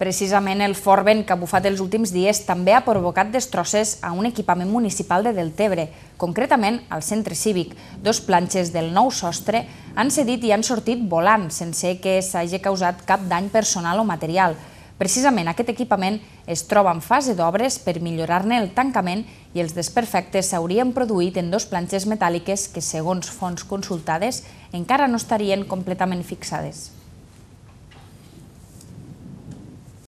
Precisament el fort vent que ha bufat els últims dies també ha provocat destrosses a un equipament municipal de Deltebre, concretament al centre cívic. Dos planxes del nou sostre han cedit i han sortit volant, sense que s'hagi causat cap dany personal o material. Precisament aquest equipament es troba en fase d'obres per millorar-ne el tancament i els desperfectes s'haurien produït en dos planxes metàl·liques que, segons fonts consultades, encara no estarien completament fixades.